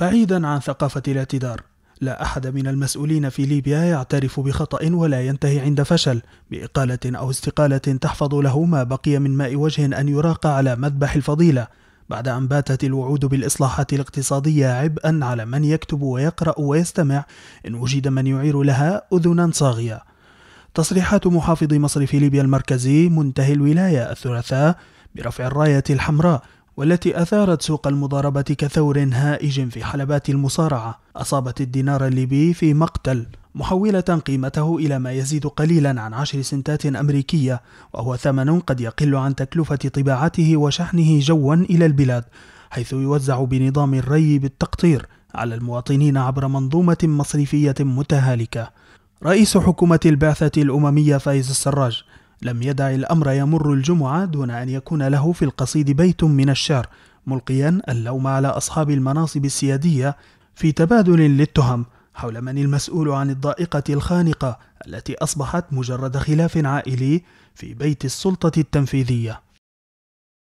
بعيدا عن ثقافة الاعتذار لا أحد من المسؤولين في ليبيا يعترف بخطأ ولا ينتهي عند فشل بإقالة أو استقالة تحفظ له ما بقي من ماء وجه أن يراق على مذبح الفضيلة بعد أن باتت الوعود بالإصلاحات الاقتصادية عبئا على من يكتب ويقرأ ويستمع إن وجد من يعير لها أذنا صاغية تصريحات محافظ مصرف ليبيا المركزي منتهي الولاية الثلاثاء برفع الراية الحمراء والتي أثارت سوق المضاربة كثور هائج في حلبات المصارعة أصابت الدينار الليبي في مقتل محولة قيمته إلى ما يزيد قليلا عن عشر سنتات أمريكية وهو ثمن قد يقل عن تكلفة طباعته وشحنه جوا إلى البلاد حيث يوزع بنظام الري بالتقطير على المواطنين عبر منظومة مصرفية متهالكة رئيس حكومة البعثة الأممية فايز السراج لم يدع الأمر يمر الجمعة دون أن يكون له في القصيد بيت من الشعر ملقيا اللوم على أصحاب المناصب السيادية في تبادل للتهم حول من المسؤول عن الضائقة الخانقة التي أصبحت مجرد خلاف عائلي في بيت السلطة التنفيذية